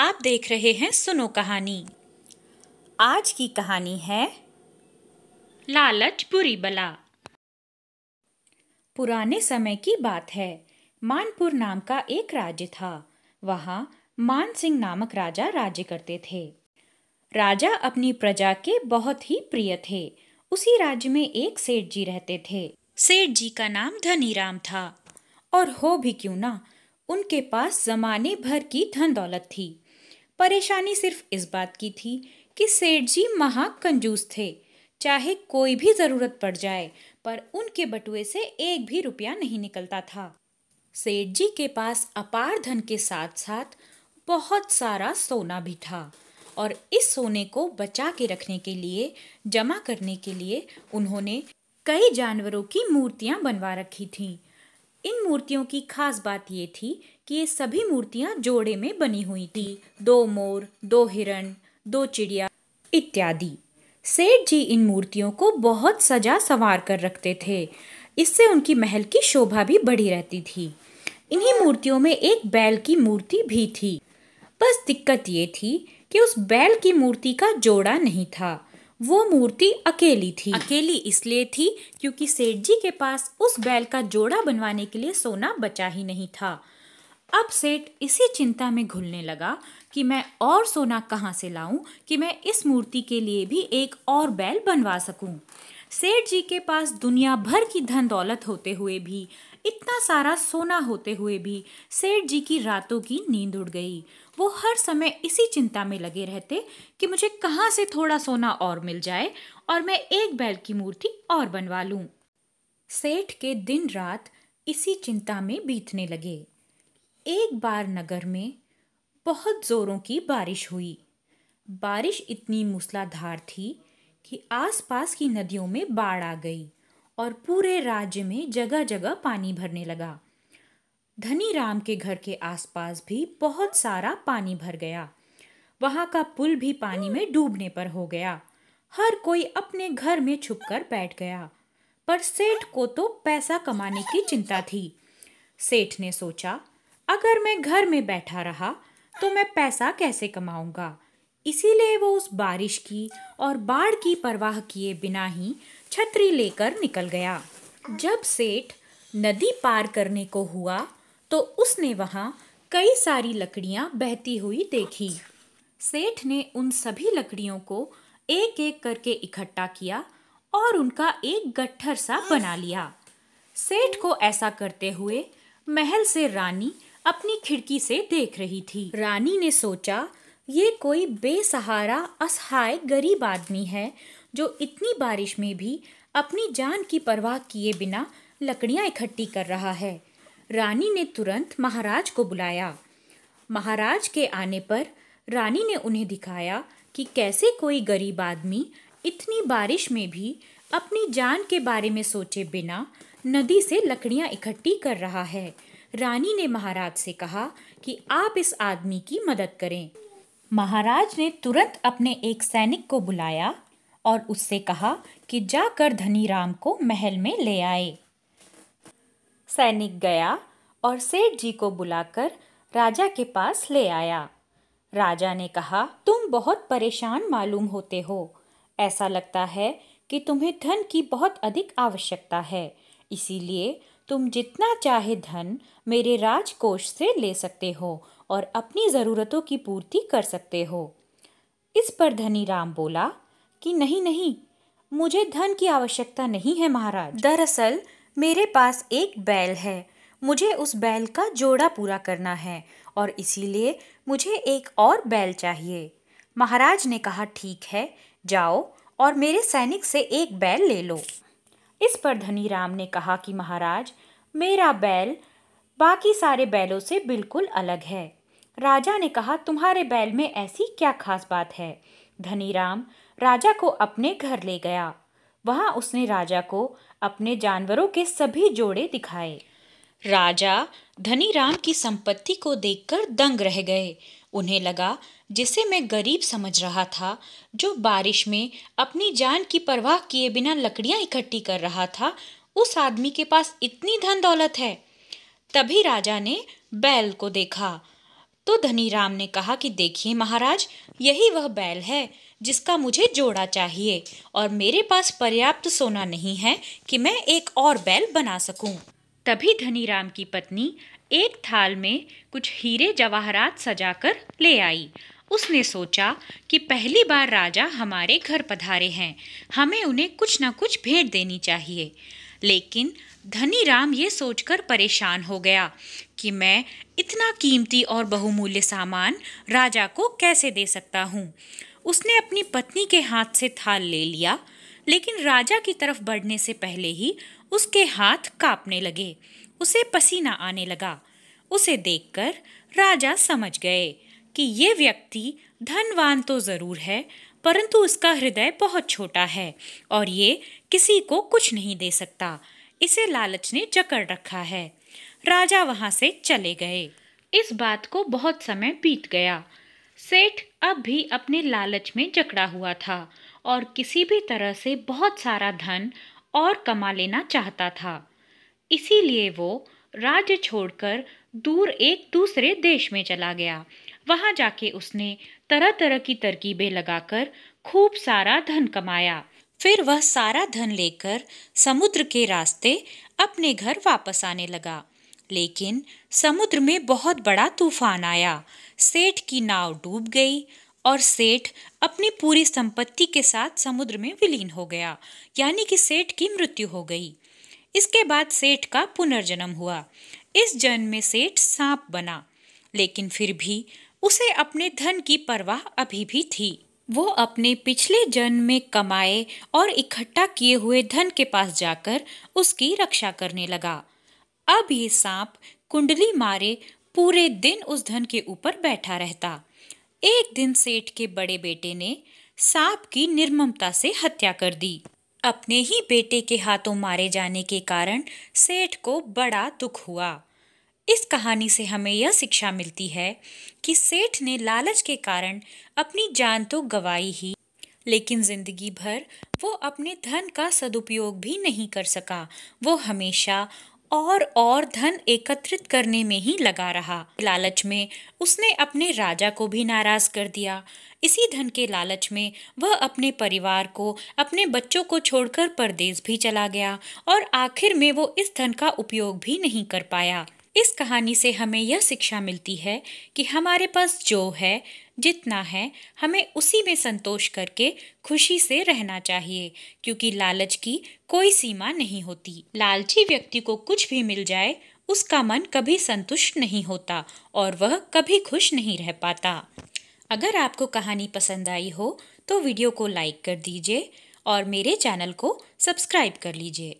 आप देख रहे हैं सुनो कहानी आज की कहानी है लालच बुरी बला पुराने समय की बात है मानपुर नाम का एक राज्य था वहाँ मान सिंह नामक राजा राज्य करते थे राजा अपनी प्रजा के बहुत ही प्रिय थे उसी राज्य में एक सेठ जी रहते थे सेठ जी का नाम धनीराम था और हो भी क्यों ना उनके पास जमाने भर की धन दौलत थी परेशानी सिर्फ इस बात की थी कि सेठ जी महा कंजूस थे चाहे कोई भी ज़रूरत पड़ जाए पर उनके बटुए से एक भी रुपया नहीं निकलता था सेठ जी के पास अपार धन के साथ साथ बहुत सारा सोना भी था और इस सोने को बचा के रखने के लिए जमा करने के लिए उन्होंने कई जानवरों की मूर्तियां बनवा रखी थीं इन मूर्तियों की खास बात ये थी कि ये सभी मूर्तियाँ जोड़े में बनी हुई थी दो मोर दो हिरण दो चिड़िया इत्यादि सेठ जी इन मूर्तियों को बहुत सजा संवार कर रखते थे इससे उनकी महल की शोभा भी बढ़ी रहती थी इन्हीं मूर्तियों में एक बैल की मूर्ति भी थी बस दिक्कत ये थी कि उस बैल की मूर्ति का जोड़ा नहीं था वो मूर्ति अकेली थी अकेली इसलिए थी क्योंकि सेठ जी के पास उस बैल का जोड़ा बनवाने के लिए सोना बचा ही नहीं था अब सेठ इसी चिंता में घुलने लगा कि मैं और सोना कहाँ से लाऊं कि मैं इस मूर्ति के लिए भी एक और बैल बनवा सकूं। सेठ जी के पास दुनिया भर की धन दौलत होते हुए भी इतना सारा सोना होते हुए भी सेठ जी की रातों की नींद उड़ गई वो हर समय इसी चिंता में लगे रहते कि मुझे कहाँ से थोड़ा सोना और मिल जाए और मैं एक बैल की मूर्ति और बनवा लूँ सेठ के दिन रात इसी चिंता में बीतने लगे एक बार नगर में बहुत ज़ोरों की बारिश हुई बारिश इतनी मूसलाधार थी कि आसपास की नदियों में बाढ़ आ गई और पूरे राज्य में जगह जगह पानी भरने लगा धनी राम के घर के आसपास भी बहुत सारा पानी भर गया वहाँ का पुल भी पानी में डूबने पर हो गया हर कोई अपने घर में छुपकर बैठ गया पर सेठ को तो पैसा कमाने की चिंता थी सेठ ने सोचा अगर मैं घर में बैठा रहा तो मैं पैसा कैसे कमाऊंगा इसीलिए वो उस बारिश की और बाढ़ की परवाह किए बिना ही छतरी लेकर निकल गया जब सेठ नदी पार करने को हुआ तो उसने वहाँ कई सारी लकड़ियाँ बहती हुई देखी सेठ ने उन सभी लकड़ियों को एक एक करके इकट्ठा किया और उनका एक गट्ठर सा बना लिया सेठ को ऐसा करते हुए महल से रानी अपनी खिड़की से देख रही थी रानी ने सोचा ये कोई बेसहारा असहाय गरीब आदमी है जो इतनी बारिश में भी अपनी जान की परवाह किए बिना लकड़ियाँ इकट्ठी कर रहा है रानी ने तुरंत महाराज को बुलाया महाराज के आने पर रानी ने उन्हें दिखाया कि कैसे कोई गरीब आदमी इतनी बारिश में भी अपनी जान के बारे में सोचे बिना नदी से लकड़ियाँ इकट्ठी कर रहा है रानी ने महाराज से कहा कि आप इस आदमी की मदद करें महाराज ने तुरंत अपने एक सैनिक को बुलाया और उससे कहा कि जाकर धनी राम को महल में ले आए सैनिक गया और सेठ जी को बुलाकर राजा के पास ले आया राजा ने कहा तुम बहुत परेशान मालूम होते हो ऐसा लगता है कि तुम्हें धन की बहुत अधिक आवश्यकता है इसीलिए तुम जितना चाहे धन मेरे राजकोष से ले सकते हो और अपनी ज़रूरतों की पूर्ति कर सकते हो इस पर धनी राम बोला कि नहीं नहीं मुझे धन की आवश्यकता नहीं है महाराज दरअसल मेरे पास एक बैल है मुझे उस बैल का जोड़ा पूरा करना है और इसीलिए मुझे एक और बैल चाहिए महाराज ने कहा ठीक है जाओ और मेरे सैनिक से एक बैल ले लो इस पर धनी राम ने कहा कि महाराज मेरा बैल बाकी सारे बैलों से बिल्कुल अलग है राजा ने कहा तुम्हारे बैल में ऐसी क्या खास बात है धनी राम राजा को अपने घर ले गया वहां उसने राजा को अपने जानवरों के सभी जोड़े दिखाए राजा धनी राम की संपत्ति को देखकर दंग रह गए उन्हें लगा जिसे मैं गरीब समझ रहा था जो बारिश में अपनी जान की परवाह किए बिना लकड़ियां इकट्ठी कर रहा था उस आदमी के पास इतनी धन दौलत है तभी राजा ने बैल को देखा तो धनी राम ने कहा कि देखिए महाराज यही वह बैल है जिसका मुझे जोड़ा चाहिए और मेरे पास पर्याप्त सोना नहीं है कि मैं एक और बैल बना सकूं। तभी राम की पत्नी एक थाल में कुछ हीरे जवाहरात सजाकर ले आई उसने सोचा कि पहली बार राजा हमारे घर पधारे हैं हमें उन्हें कुछ ना कुछ भेंट देनी चाहिए लेकिन धनी राम ये सोचकर परेशान हो गया कि मैं इतना कीमती और बहुमूल्य सामान राजा को कैसे दे सकता हूँ उसने अपनी पत्नी के हाथ से थाल ले लिया लेकिन राजा की तरफ बढ़ने से पहले ही उसके हाथ कांपने लगे उसे पसीना आने लगा उसे देखकर राजा समझ गए कि ये व्यक्ति धनवान तो ज़रूर है परंतु उसका हृदय बहुत छोटा है और ये किसी को कुछ नहीं दे सकता इसे लालच ने जकड़ रखा है राजा वहाँ से चले गए इस बात को बहुत समय बीत गया सेठ अब भी अपने लालच में जकड़ा हुआ था और किसी भी तरह से बहुत सारा धन और कमा लेना चाहता था इसीलिए वो राज्य छोड़कर दूर एक दूसरे देश में चला गया वहाँ जाके उसने तरह तरह की तरकीबें लगाकर खूब सारा धन कमाया फिर वह सारा धन लेकर समुद्र के रास्ते अपने घर वापस आने लगा लेकिन समुद्र में बहुत बड़ा तूफान आया सेठ की नाव डूब गई और सेठ अपनी पूरी संपत्ति के साथ समुद्र में विलीन हो गया यानी कि सेठ की मृत्यु हो गई इसके बाद सेठ का पुनर्जन्म हुआ इस जन्म में सेठ सांप बना लेकिन फिर भी उसे अपने धन की परवाह अभी भी थी वो अपने पिछले जन्म में कमाए और इकट्ठा किए हुए धन के पास जाकर उसकी रक्षा करने लगा अब ये सांप कुंडली मारे पूरे दिन उस धन के ऊपर बैठा रहता एक दिन सेठ के बड़े बेटे ने सांप की निर्ममता से हत्या कर दी अपने ही बेटे के हाथों मारे जाने के कारण सेठ को बड़ा दुख हुआ इस कहानी से हमें यह शिक्षा मिलती है कि सेठ ने लालच के कारण अपनी जान तो गवाई ही लेकिन ज़िंदगी भर वो अपने धन का सदुपयोग भी नहीं कर सका वो हमेशा और और धन एकत्रित करने में ही लगा रहा लालच में उसने अपने राजा को भी नाराज कर दिया इसी धन के लालच में वह अपने परिवार को अपने बच्चों को छोड़कर परदेश भी चला गया और आखिर में वो इस धन का उपयोग भी नहीं कर पाया इस कहानी से हमें यह शिक्षा मिलती है कि हमारे पास जो है जितना है हमें उसी में संतोष करके खुशी से रहना चाहिए क्योंकि लालच की कोई सीमा नहीं होती लालची व्यक्ति को कुछ भी मिल जाए उसका मन कभी संतुष्ट नहीं होता और वह कभी खुश नहीं रह पाता अगर आपको कहानी पसंद आई हो तो वीडियो को लाइक कर दीजिए और मेरे चैनल को सब्सक्राइब कर लीजिए